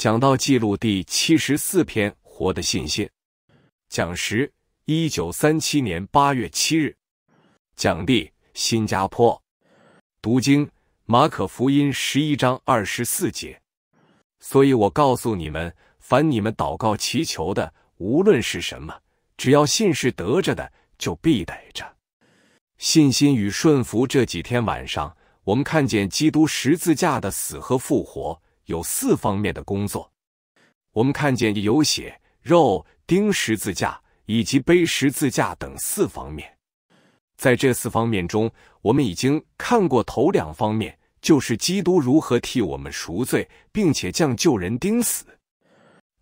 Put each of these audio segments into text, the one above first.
讲到记录第七十四篇《活的信心》，讲时一九三七年八月七日，讲地新加坡，读经马可福音十一章二十四节。所以我告诉你们，凡你们祷告祈求的，无论是什么，只要信是得着的，就必得着。信心与顺服。这几天晚上，我们看见基督十字架的死和复活。有四方面的工作，我们看见有血、肉、钉十字架以及背十字架等四方面。在这四方面中，我们已经看过头两方面，就是基督如何替我们赎罪，并且将救人钉死。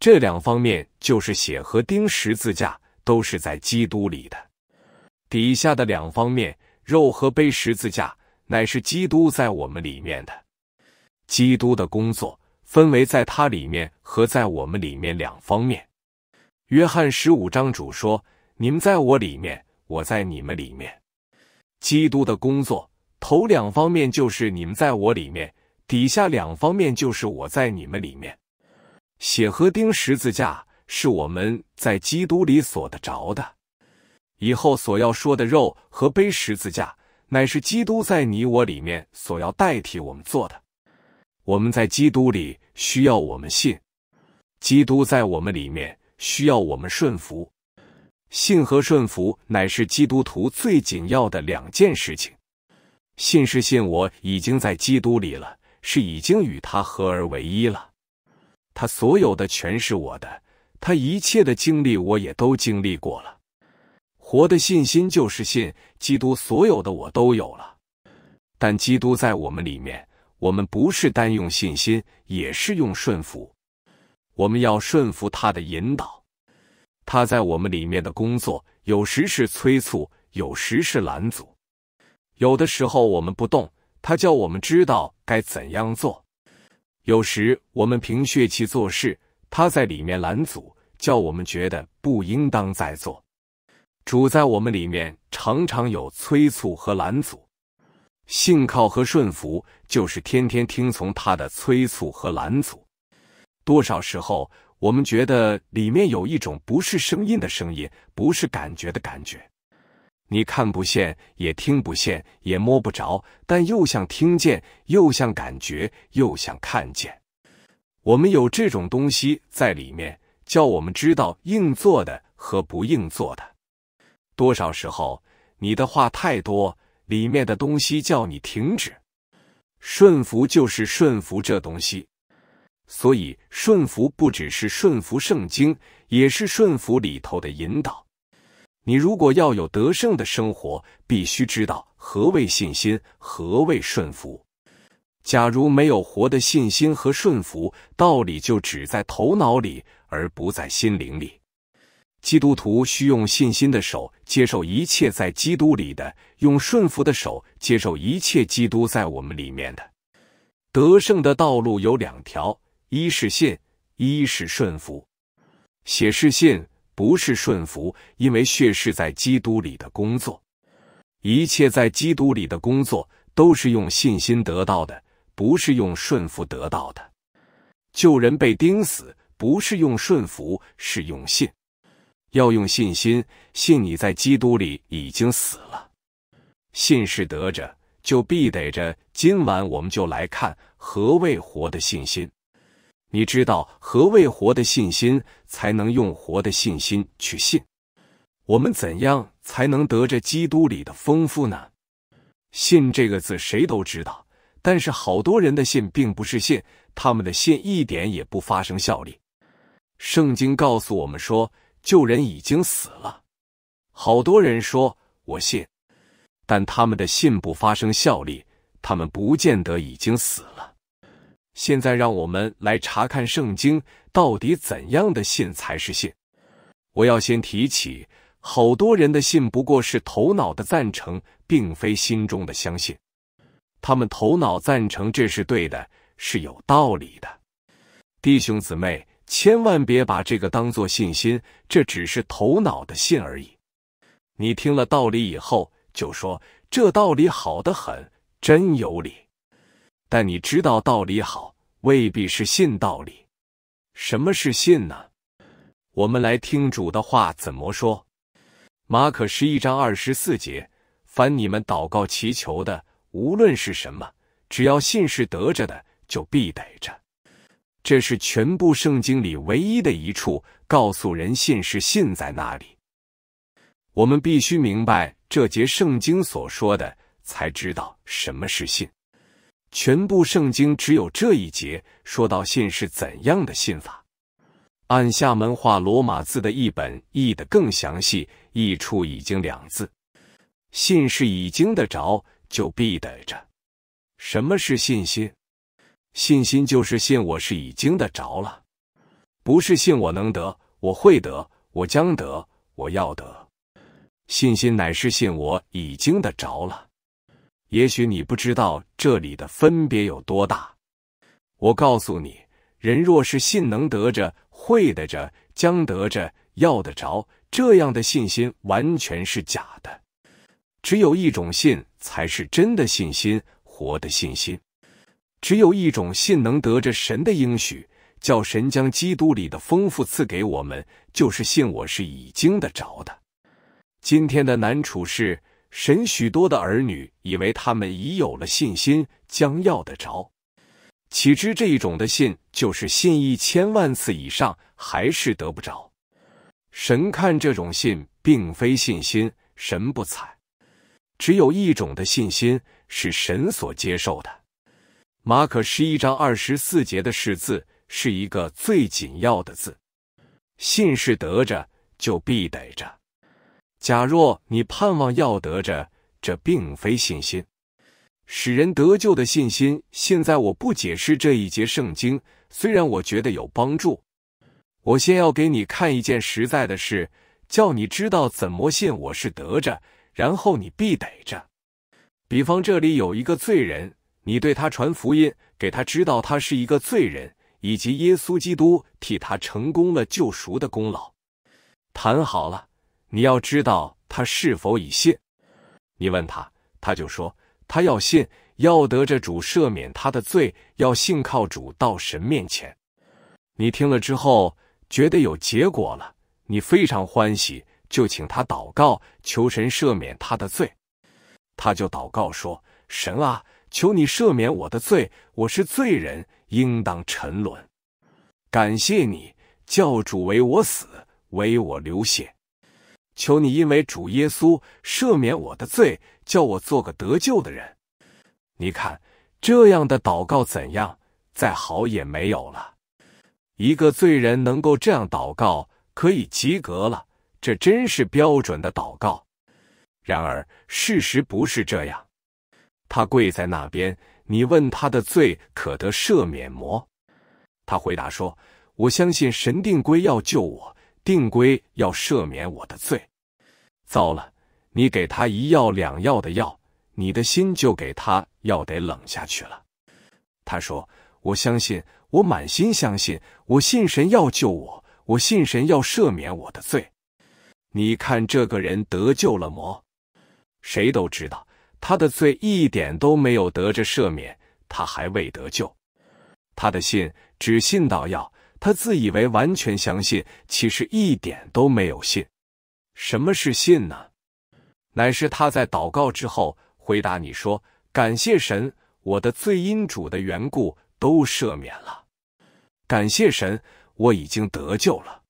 这两方面就是血和钉十字架都是在基督里的。底下的两方面，肉和背十字架乃是基督在我们里面的。基督的工作。分为在他里面和在我们里面两方面。约翰十五章主说：“你们在我里面，我在你们里面。”基督的工作头两方面就是你们在我里面，底下两方面就是我在你们里面。血和钉十字架是我们在基督里所得着的，以后所要说的肉和背十字架，乃是基督在你我里面所要代替我们做的。我们在基督里需要我们信，基督在我们里面需要我们顺服，信和顺服乃是基督徒最紧要的两件事情。信是信我已经在基督里了，是已经与他合而为一了。他所有的全是我的，他一切的经历我也都经历过了。活的信心就是信基督，所有的我都有了。但基督在我们里面。我们不是单用信心，也是用顺服。我们要顺服他的引导，他在我们里面的工作，有时是催促，有时是拦阻。有的时候我们不动，他叫我们知道该怎样做；有时我们凭血气做事，他在里面拦阻，叫我们觉得不应当再做。主在我们里面常常有催促和拦阻。信靠和顺服，就是天天听从他的催促和拦阻。多少时候，我们觉得里面有一种不是声音的声音，不是感觉的感觉。你看不见，也听不见，也摸不着，但又像听见，又像感觉，又像看见。我们有这种东西在里面，叫我们知道应做的和不应做的。多少时候，你的话太多。里面的东西叫你停止顺服，就是顺服这东西。所以顺服不只是顺服圣经，也是顺服里头的引导。你如果要有得胜的生活，必须知道何谓信心，何谓顺服。假如没有活的信心和顺服，道理就只在头脑里，而不在心灵里。基督徒需用信心的手接受一切在基督里的，用顺服的手接受一切基督在我们里面的。得胜的道路有两条，一是信，一是顺服。写是信，不是顺服，因为血是在基督里的工作。一切在基督里的工作都是用信心得到的，不是用顺服得到的。救人被钉死，不是用顺服，是用信。要用信心信，你在基督里已经死了，信是得着，就必得着。今晚我们就来看何谓活的信心。你知道何谓活的信心，才能用活的信心去信。我们怎样才能得着基督里的丰富呢？信这个字谁都知道，但是好多人的信并不是信，他们的信一点也不发生效力。圣经告诉我们说。旧人已经死了，好多人说我信，但他们的信不发生效力，他们不见得已经死了。现在让我们来查看圣经，到底怎样的信才是信？我要先提起，好多人的信不过是头脑的赞成，并非心中的相信。他们头脑赞成这是对的，是有道理的，弟兄姊妹。千万别把这个当做信心，这只是头脑的信而已。你听了道理以后，就说这道理好的很，真有理。但你知道道理好，未必是信道理。什么是信呢？我们来听主的话怎么说。马可十一章二十四节：凡你们祷告祈求的，无论是什么，只要信是得着的，就必得着。这是全部圣经里唯一的一处告诉人信是信在哪里。我们必须明白这节圣经所说的，才知道什么是信。全部圣经只有这一节说到信是怎样的信法。按厦门话罗马字的译本译的更详细，译处已经两字。信是已经的着，就必得着。什么是信心？信心就是信，我是已经得着了，不是信我能得，我会得，我将得，我要得。信心乃是信我已经得着了。也许你不知道这里的分别有多大。我告诉你，人若是信能得着、会得着、将得着、要得着，这样的信心完全是假的。只有一种信才是真的信心，活的信心。只有一种信能得着神的应许，叫神将基督里的丰富赐给我们，就是信我是已经得着的。今天的难处是，神许多的儿女以为他们已有了信心，将要得着，岂知这一种的信，就是信一千万次以上，还是得不着。神看这种信，并非信心，神不采。只有一种的信心是神所接受的。马可十一章二十四节的字，是一个最紧要的字。信是得着，就必得着。假若你盼望要得着，这并非信心，使人得救的信心。现在我不解释这一节圣经，虽然我觉得有帮助。我先要给你看一件实在的事，叫你知道怎么信我是得着，然后你必得着。比方这里有一个罪人。你对他传福音，给他知道他是一个罪人，以及耶稣基督替他成功了救赎的功劳。谈好了，你要知道他是否已信。你问他，他就说他要信，要得着主赦免他的罪，要信靠主到神面前。你听了之后觉得有结果了，你非常欢喜，就请他祷告，求神赦免他的罪。他就祷告说：“神啊。”求你赦免我的罪，我是罪人，应当沉沦。感谢你，教主为我死，为我流血。求你因为主耶稣赦免我的罪，叫我做个得救的人。你看这样的祷告怎样？再好也没有了。一个罪人能够这样祷告，可以及格了。这真是标准的祷告。然而事实不是这样。他跪在那边，你问他的罪可得赦免么？他回答说：“我相信神定规要救我，定规要赦免我的罪。”糟了，你给他一药两药的药，你的心就给他要得冷下去了。他说：“我相信，我满心相信，我信神要救我，我信神要赦免我的罪。你看这个人得救了么？谁都知道。”他的罪一点都没有得着赦免，他还未得救。他的信只信到要，他自以为完全相信，其实一点都没有信。什么是信呢？乃是他在祷告之后回答你说：“感谢神，我的罪因主的缘故都赦免了。感谢神，我已经得救了。”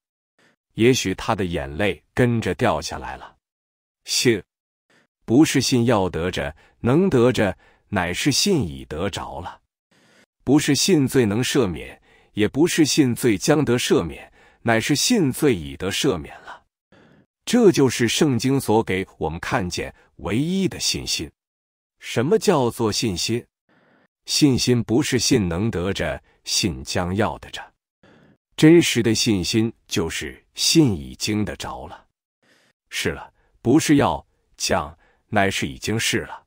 也许他的眼泪跟着掉下来了。信。不是信要得着，能得着，乃是信已得着了；不是信罪能赦免，也不是信罪将得赦免，乃是信罪已得赦免了。这就是圣经所给我们看见唯一的信心。什么叫做信心？信心不是信能得着，信将要的着。真实的信心就是信已经得着了。是了，不是要将。乃是已经是了，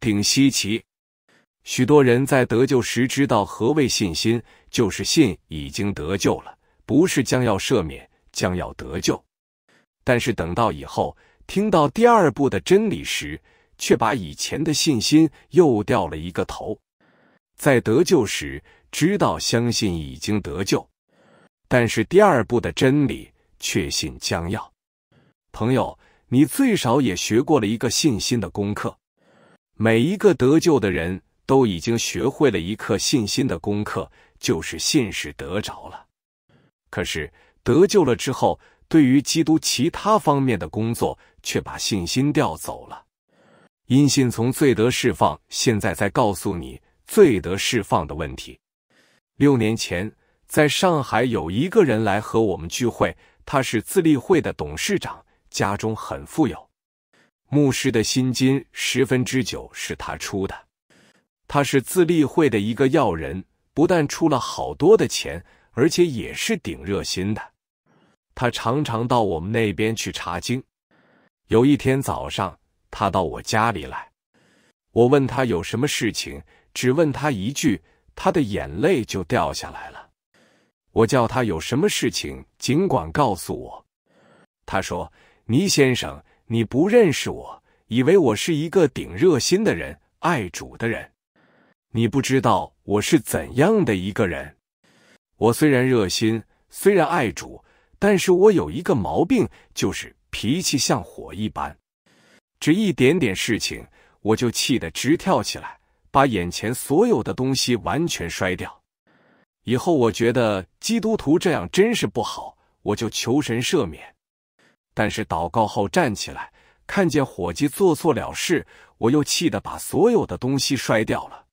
挺稀奇。许多人在得救时知道何谓信心，就是信已经得救了，不是将要赦免，将要得救。但是等到以后听到第二步的真理时，却把以前的信心又掉了一个头。在得救时知道相信已经得救，但是第二步的真理确信将要。朋友。你最少也学过了一个信心的功课。每一个得救的人都已经学会了一课信心的功课，就是信使得着了。可是得救了之后，对于基督其他方面的工作，却把信心调走了。因信从罪得释放，现在在告诉你罪得释放的问题。六年前，在上海有一个人来和我们聚会，他是自立会的董事长。家中很富有，牧师的薪金十分之九是他出的。他是自立会的一个要人，不但出了好多的钱，而且也是顶热心的。他常常到我们那边去查经。有一天早上，他到我家里来，我问他有什么事情，只问他一句，他的眼泪就掉下来了。我叫他有什么事情尽管告诉我，他说。倪先生，你不认识我，以为我是一个顶热心的人，爱主的人。你不知道我是怎样的一个人。我虽然热心，虽然爱主，但是我有一个毛病，就是脾气像火一般。只一点点事情，我就气得直跳起来，把眼前所有的东西完全摔掉。以后我觉得基督徒这样真是不好，我就求神赦免。但是祷告后站起来，看见伙计做错了事，我又气得把所有的东西摔掉了。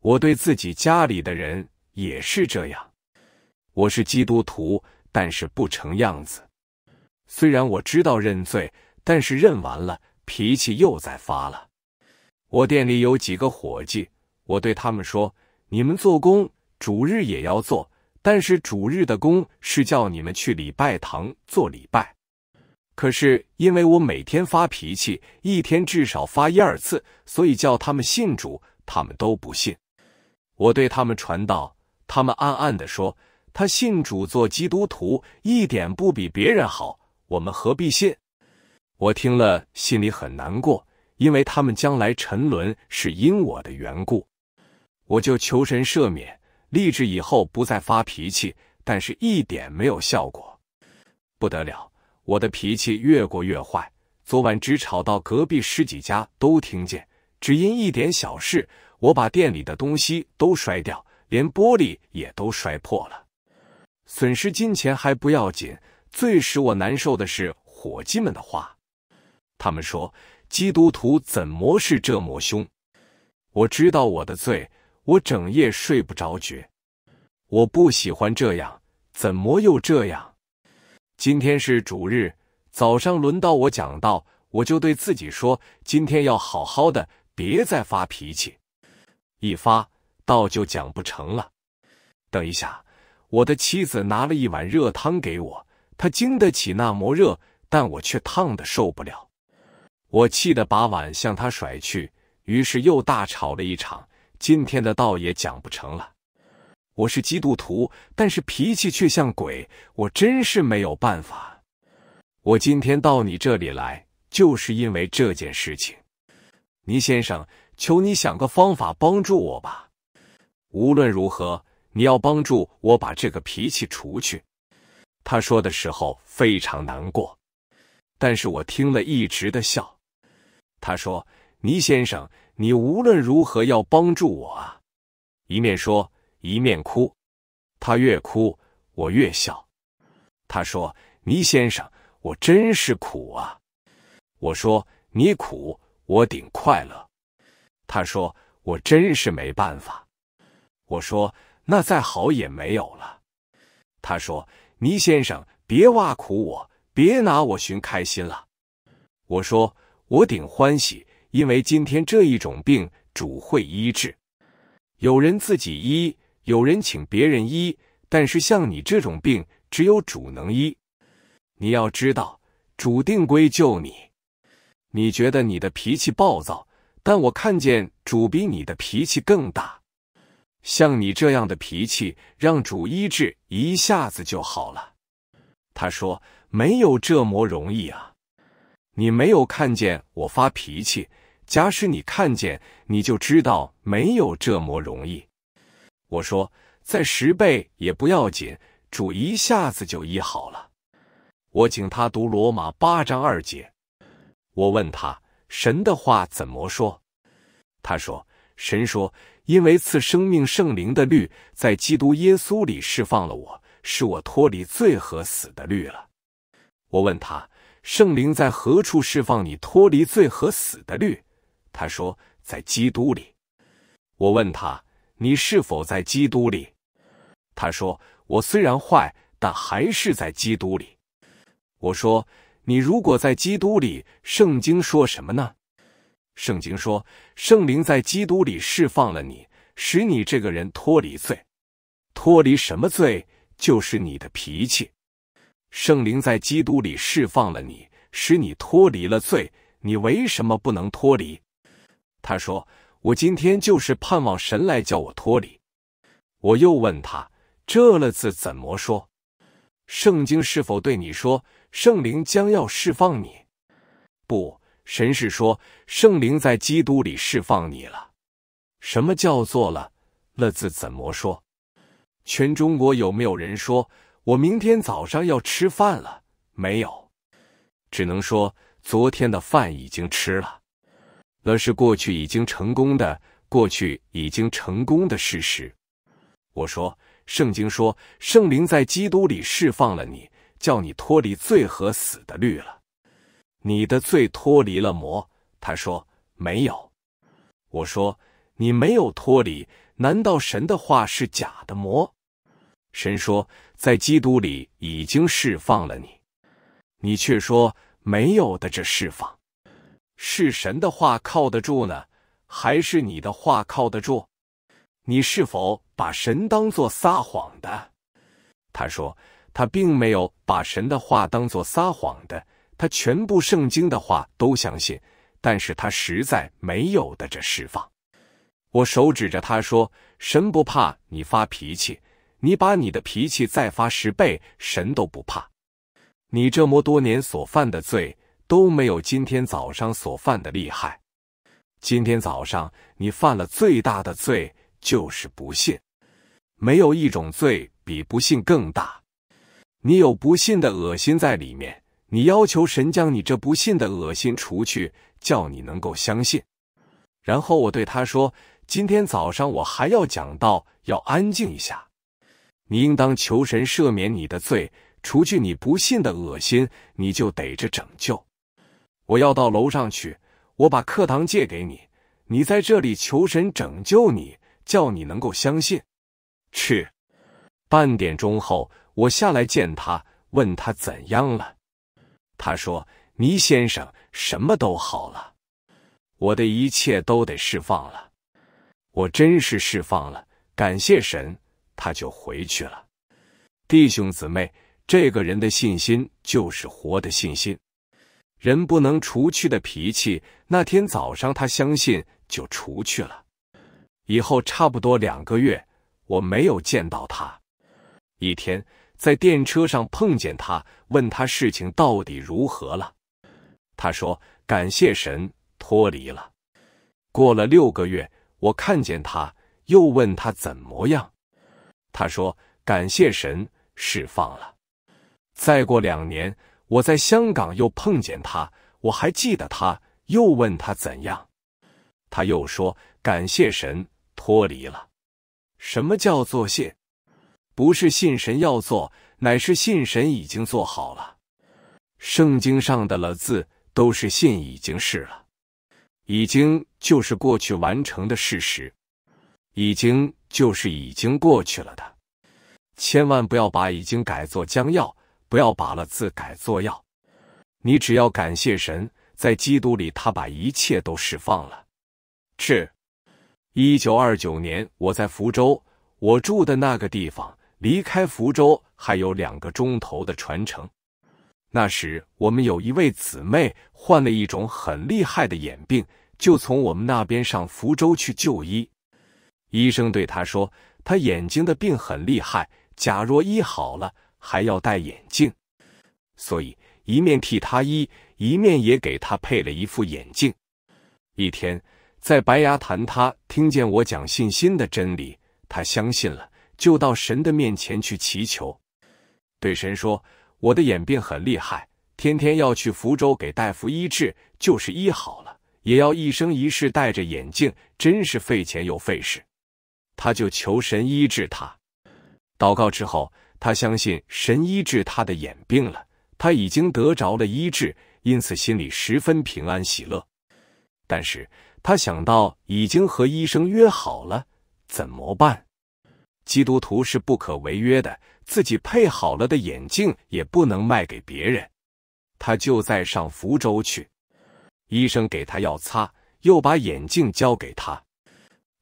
我对自己家里的人也是这样。我是基督徒，但是不成样子。虽然我知道认罪，但是认完了，脾气又在发了。我店里有几个伙计，我对他们说：“你们做工，主日也要做，但是主日的工是叫你们去礼拜堂做礼拜。”可是因为我每天发脾气，一天至少发一二次，所以叫他们信主，他们都不信。我对他们传道，他们暗暗的说：“他信主做基督徒，一点不比别人好，我们何必信？”我听了心里很难过，因为他们将来沉沦是因我的缘故，我就求神赦免，立志以后不再发脾气，但是一点没有效果，不得了。我的脾气越过越坏，昨晚只吵到隔壁十几家都听见。只因一点小事，我把店里的东西都摔掉，连玻璃也都摔破了。损失金钱还不要紧，最使我难受的是伙计们的话。他们说基督徒怎么是这么凶？我知道我的罪，我整夜睡不着觉。我不喜欢这样，怎么又这样？今天是主日，早上轮到我讲道，我就对自己说：今天要好好的，别再发脾气。一发道就讲不成了。等一下，我的妻子拿了一碗热汤给我，她经得起那磨热，但我却烫的受不了。我气得把碗向他甩去，于是又大吵了一场。今天的道也讲不成了。我是基督徒，但是脾气却像鬼，我真是没有办法。我今天到你这里来，就是因为这件事情，倪先生，求你想个方法帮助我吧。无论如何，你要帮助我把这个脾气除去。他说的时候非常难过，但是我听了一直的笑。他说：“倪先生，你无论如何要帮助我啊！”一面说。一面哭，他越哭我越笑。他说：“倪先生，我真是苦啊。”我说：“你苦，我顶快乐。”他说：“我真是没办法。”我说：“那再好也没有了。”他说：“倪先生，别挖苦我，别拿我寻开心了。”我说：“我顶欢喜，因为今天这一种病主会医治，有人自己医。”有人请别人医，但是像你这种病，只有主能医。你要知道，主定归救你。你觉得你的脾气暴躁，但我看见主比你的脾气更大。像你这样的脾气，让主医治一下子就好了。他说：“没有这么容易啊！你没有看见我发脾气，假使你看见，你就知道没有这么容易。”我说：“再十倍也不要紧，主一下子就医好了。”我请他读罗马八章二节。我问他：“神的话怎么说？”他说：“神说，因为赐生命圣灵的律在基督耶稣里释放了我，使我脱离罪和死的律了。”我问他：“圣灵在何处释放你脱离罪和死的律？”他说：“在基督里。”我问他。你是否在基督里？他说：“我虽然坏，但还是在基督里。”我说：“你如果在基督里，圣经说什么呢？”圣经说：“圣灵在基督里释放了你，使你这个人脱离罪。脱离什么罪？就是你的脾气。圣灵在基督里释放了你，使你脱离了罪。你为什么不能脱离？”他说。我今天就是盼望神来叫我脱离。我又问他：“这了字怎么说？圣经是否对你说圣灵将要释放你？”不，神是说圣灵在基督里释放你了。什么叫做了了字怎么说？全中国有没有人说我明天早上要吃饭了？没有，只能说昨天的饭已经吃了。则是过去已经成功的，过去已经成功的事实。我说，圣经说圣灵在基督里释放了你，叫你脱离罪和死的律了，你的罪脱离了魔。他说没有。我说你没有脱离，难道神的话是假的魔？神说在基督里已经释放了你，你却说没有的这释放。是神的话靠得住呢，还是你的话靠得住？你是否把神当作撒谎的？他说，他并没有把神的话当作撒谎的，他全部圣经的话都相信，但是他实在没有的这释放。我手指着他说：“神不怕你发脾气，你把你的脾气再发十倍，神都不怕。你这么多年所犯的罪。”都没有今天早上所犯的厉害。今天早上你犯了最大的罪，就是不信。没有一种罪比不信更大。你有不信的恶心在里面，你要求神将你这不信的恶心除去，叫你能够相信。然后我对他说：“今天早上我还要讲到，要安静一下。你应当求神赦免你的罪，除去你不信的恶心，你就逮着拯救。”我要到楼上去，我把课堂借给你，你在这里求神拯救你，叫你能够相信。去，半点钟后我下来见他，问他怎样了。他说：“倪先生什么都好了，我的一切都得释放了，我真是释放了，感谢神。”他就回去了。弟兄姊妹，这个人的信心就是活的信心。人不能除去的脾气，那天早上他相信就除去了。以后差不多两个月，我没有见到他。一天在电车上碰见他，问他事情到底如何了。他说：“感谢神，脱离了。”过了六个月，我看见他又问他怎么样。他说：“感谢神，释放了。”再过两年。我在香港又碰见他，我还记得他，又问他怎样，他又说感谢神脱离了。什么叫做信？不是信神要做，乃是信神已经做好了。圣经上的了字都是信已经是了，已经就是过去完成的事实，已经就是已经过去了的。千万不要把已经改作将要。不要把了字改作药。你只要感谢神，在基督里，他把一切都释放了。是。一九二九年，我在福州，我住的那个地方，离开福州还有两个钟头的船程。那时，我们有一位姊妹患了一种很厉害的眼病，就从我们那边上福州去就医。医生对她说，她眼睛的病很厉害，假若医好了。还要戴眼镜，所以一面替他医，一面也给他配了一副眼镜。一天在白牙潭，他听见我讲信心的真理，他相信了，就到神的面前去祈求，对神说：“我的眼病很厉害，天天要去福州给大夫医治，就是医好了，也要一生一世戴着眼镜，真是费钱又费事。”他就求神医治他。祷告之后。他相信神医治他的眼病了，他已经得着了医治，因此心里十分平安喜乐。但是他想到已经和医生约好了，怎么办？基督徒是不可违约的，自己配好了的眼镜也不能卖给别人。他就在上福州去，医生给他药擦，又把眼镜交给他。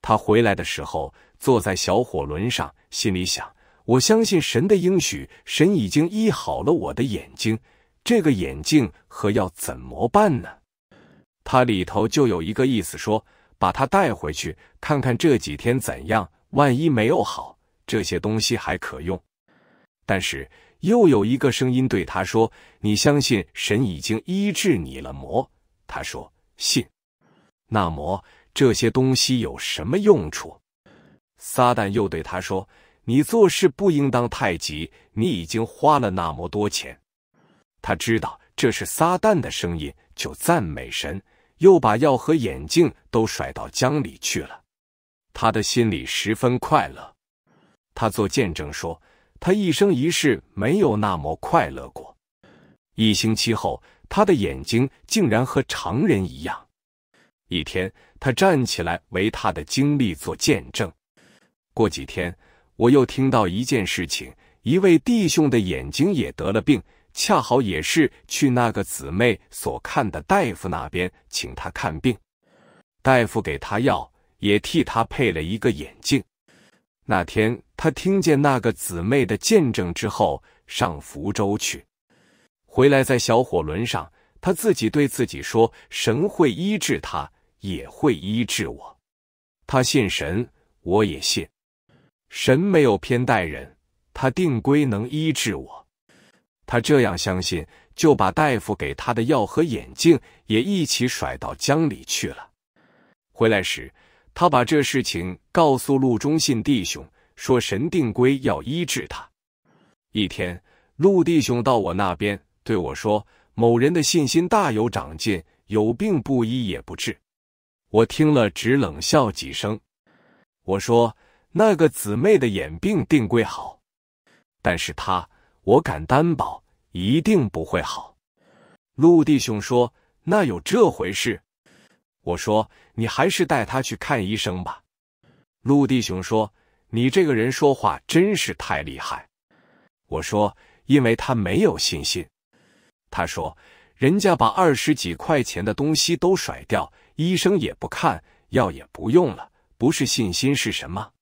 他回来的时候，坐在小火轮上，心里想。我相信神的应许，神已经医好了我的眼睛。这个眼镜和药怎么办呢？他里头就有一个意思，说把他带回去，看看这几天怎样。万一没有好，这些东西还可用。但是又有一个声音对他说：“你相信神已经医治你了魔？”他说：“信。”那魔这些东西有什么用处？撒旦又对他说。你做事不应当太急。你已经花了那么多钱，他知道这是撒旦的声音，就赞美神，又把药和眼镜都甩到江里去了。他的心里十分快乐。他做见证说，他一生一世没有那么快乐过。一星期后，他的眼睛竟然和常人一样。一天，他站起来为他的经历做见证。过几天。我又听到一件事情，一位弟兄的眼睛也得了病，恰好也是去那个姊妹所看的大夫那边请他看病，大夫给他药，也替他配了一个眼镜。那天他听见那个姊妹的见证之后，上福州去，回来在小火轮上，他自己对自己说：“神会医治他，也会医治我。”他信神，我也信。神没有偏待人，他定规能医治我。他这样相信，就把大夫给他的药和眼镜也一起甩到江里去了。回来时，他把这事情告诉陆忠信弟兄，说神定规要医治他。一天，陆弟兄到我那边，对我说：“某人的信心大有长进，有病不医也不治。”我听了，只冷笑几声，我说。那个姊妹的眼病定归好，但是她，我敢担保一定不会好。陆弟兄说：“那有这回事？”我说：“你还是带她去看医生吧。”陆弟兄说：“你这个人说话真是太厉害。”我说：“因为他没有信心。”他说：“人家把二十几块钱的东西都甩掉，医生也不看，药也不用了，不是信心是什么？”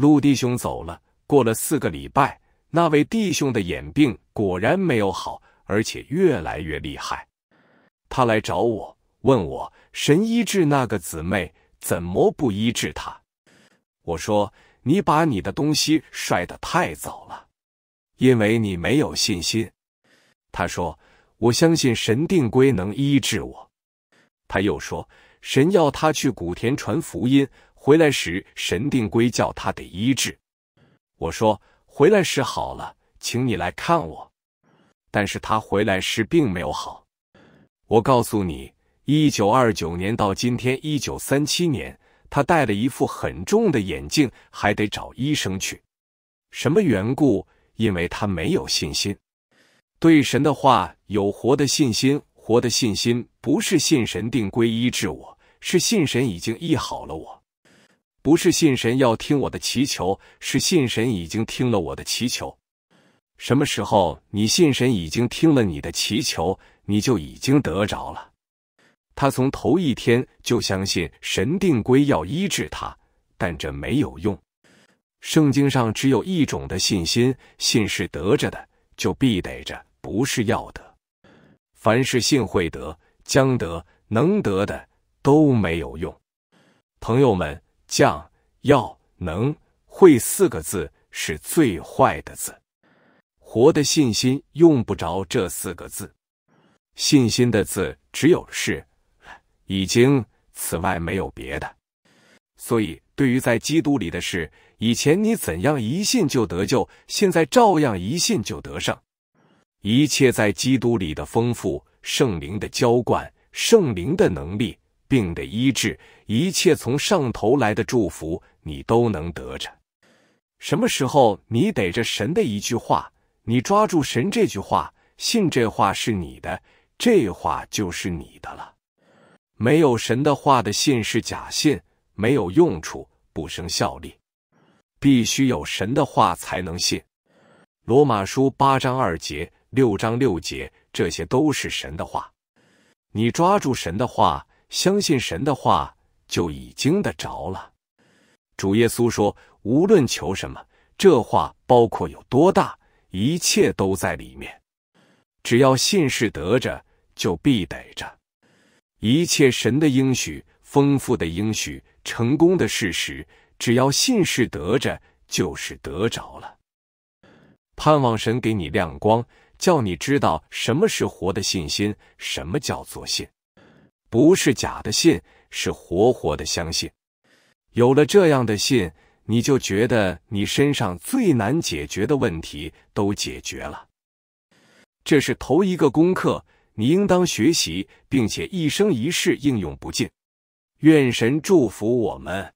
陆弟兄走了，过了四个礼拜，那位弟兄的眼病果然没有好，而且越来越厉害。他来找我，问我神医治那个姊妹怎么不医治他。我说：“你把你的东西摔得太早了，因为你没有信心。”他说：“我相信神定规能医治我。”他又说：“神要他去古田传福音。”回来时，神定规叫他得医治。我说回来时好了，请你来看我。但是他回来时并没有好。我告诉你，一九二九年到今天一九三七年，他戴了一副很重的眼镜，还得找医生去。什么缘故？因为他没有信心，对神的话有活的信心。活的信心不是信神定规医治我，是信神已经医好了我。不是信神要听我的祈求，是信神已经听了我的祈求。什么时候你信神已经听了你的祈求，你就已经得着了。他从头一天就相信神定规要医治他，但这没有用。圣经上只有一种的信心，信是得着的，就必得着，不是要得。凡是信会得、将得、能得的，都没有用。朋友们。“将、要、能、会”四个字是最坏的字。活的信心用不着这四个字，信心的字只有是、已经，此外没有别的。所以，对于在基督里的事，以前你怎样一信就得救，现在照样一信就得胜。一切在基督里的丰富，圣灵的浇灌，圣灵的能力。病的医治，一切从上头来的祝福，你都能得着。什么时候你逮着神的一句话，你抓住神这句话，信这话是你的，这话就是你的了。没有神的话的信是假信，没有用处，不生效力。必须有神的话才能信。罗马书八章二节、六章六节，这些都是神的话。你抓住神的话。相信神的话就已经得着了。主耶稣说：“无论求什么，这话包括有多大，一切都在里面。只要信是得着，就必得着。一切神的应许、丰富的应许、成功的事实，只要信是得着，就是得着了。”盼望神给你亮光，叫你知道什么是活的信心，什么叫做信。不是假的信，是活活的相信。有了这样的信，你就觉得你身上最难解决的问题都解决了。这是头一个功课，你应当学习，并且一生一世应用不尽。愿神祝福我们。